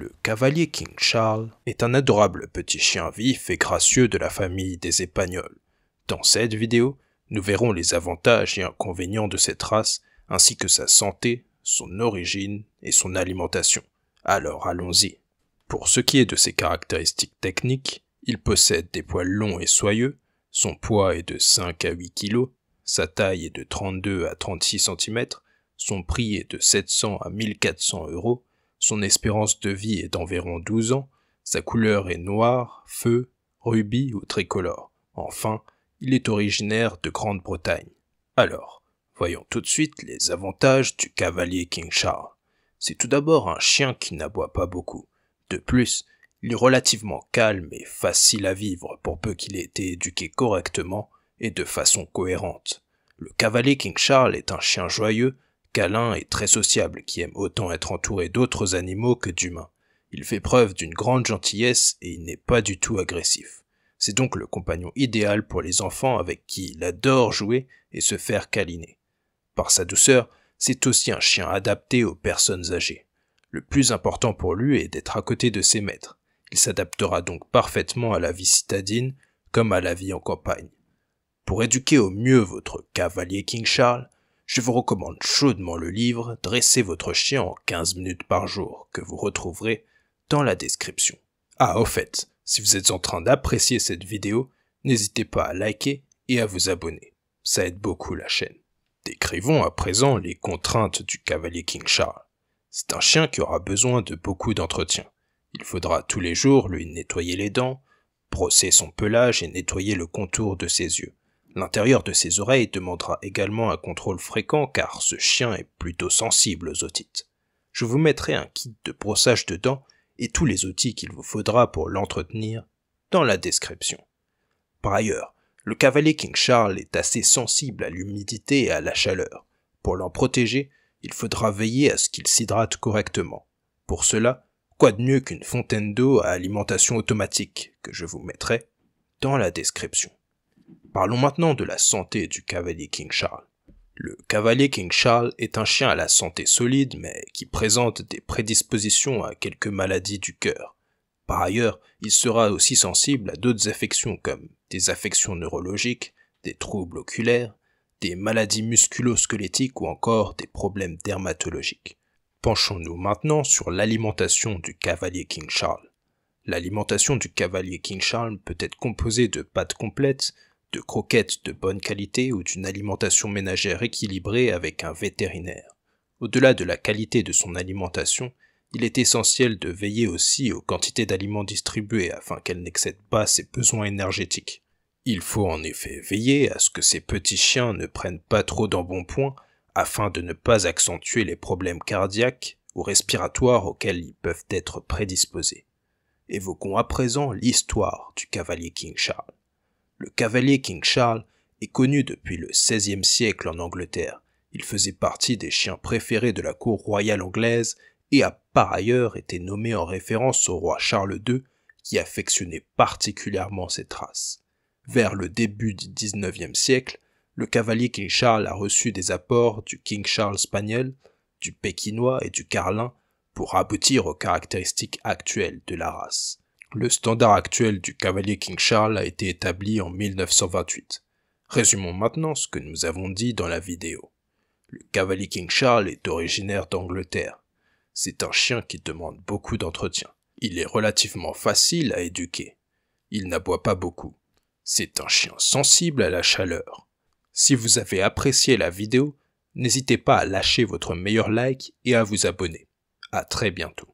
le cavalier King Charles est un adorable petit chien vif et gracieux de la famille des Épagnols. Dans cette vidéo, nous verrons les avantages et inconvénients de cette race, ainsi que sa santé, son origine et son alimentation. Alors allons-y. Pour ce qui est de ses caractéristiques techniques, il possède des poils longs et soyeux, son poids est de 5 à 8 kg, sa taille est de 32 à 36 cm, son prix est de 700 à 1400 euros, son espérance de vie est d'environ 12 ans, sa couleur est noire, feu, rubis ou tricolore. Enfin, il est originaire de Grande-Bretagne. Alors, voyons tout de suite les avantages du cavalier King Charles. C'est tout d'abord un chien qui n'aboie pas beaucoup. De plus, il est relativement calme et facile à vivre pour peu qu'il ait été éduqué correctement et de façon cohérente. Le cavalier King Charles est un chien joyeux câlin est très sociable qui aime autant être entouré d'autres animaux que d'humains. Il fait preuve d'une grande gentillesse et il n'est pas du tout agressif. C'est donc le compagnon idéal pour les enfants avec qui il adore jouer et se faire câliner. Par sa douceur, c'est aussi un chien adapté aux personnes âgées. Le plus important pour lui est d'être à côté de ses maîtres. Il s'adaptera donc parfaitement à la vie citadine comme à la vie en campagne. Pour éduquer au mieux votre cavalier King Charles, je vous recommande chaudement le livre Dressez votre chien en 15 minutes par jour que vous retrouverez dans la description. Ah, au fait, si vous êtes en train d'apprécier cette vidéo, n'hésitez pas à liker et à vous abonner. Ça aide beaucoup la chaîne. Décrivons à présent les contraintes du cavalier King Charles. C'est un chien qui aura besoin de beaucoup d'entretien. Il faudra tous les jours lui nettoyer les dents, brosser son pelage et nettoyer le contour de ses yeux. L'intérieur de ses oreilles demandera également un contrôle fréquent car ce chien est plutôt sensible aux otites. Je vous mettrai un kit de brossage de dents et tous les outils qu'il vous faudra pour l'entretenir dans la description. Par ailleurs, le cavalier King Charles est assez sensible à l'humidité et à la chaleur. Pour l'en protéger, il faudra veiller à ce qu'il s'hydrate correctement. Pour cela, quoi de mieux qu'une fontaine d'eau à alimentation automatique que je vous mettrai dans la description. Parlons maintenant de la santé du cavalier King Charles. Le cavalier King Charles est un chien à la santé solide mais qui présente des prédispositions à quelques maladies du cœur. Par ailleurs, il sera aussi sensible à d'autres affections comme des affections neurologiques, des troubles oculaires, des maladies musculo-squelettiques ou encore des problèmes dermatologiques. Penchons-nous maintenant sur l'alimentation du cavalier King Charles. L'alimentation du cavalier King Charles peut être composée de pâtes complètes, de croquettes de bonne qualité ou d'une alimentation ménagère équilibrée avec un vétérinaire. Au-delà de la qualité de son alimentation, il est essentiel de veiller aussi aux quantités d'aliments distribués afin qu'elles n'excèdent pas ses besoins énergétiques. Il faut en effet veiller à ce que ces petits chiens ne prennent pas trop d'embonpoint afin de ne pas accentuer les problèmes cardiaques ou respiratoires auxquels ils peuvent être prédisposés. Évoquons à présent l'histoire du cavalier King Charles. Le cavalier King Charles est connu depuis le XVIe siècle en Angleterre. Il faisait partie des chiens préférés de la cour royale anglaise et a par ailleurs été nommé en référence au roi Charles II qui affectionnait particulièrement cette race. Vers le début du XIXe siècle, le cavalier King Charles a reçu des apports du King Charles Spaniel, du Pékinois et du Carlin pour aboutir aux caractéristiques actuelles de la race. Le standard actuel du cavalier King Charles a été établi en 1928. Résumons maintenant ce que nous avons dit dans la vidéo. Le cavalier King Charles est originaire d'Angleterre. C'est un chien qui demande beaucoup d'entretien. Il est relativement facile à éduquer. Il n'aboie pas beaucoup. C'est un chien sensible à la chaleur. Si vous avez apprécié la vidéo, n'hésitez pas à lâcher votre meilleur like et à vous abonner. À très bientôt.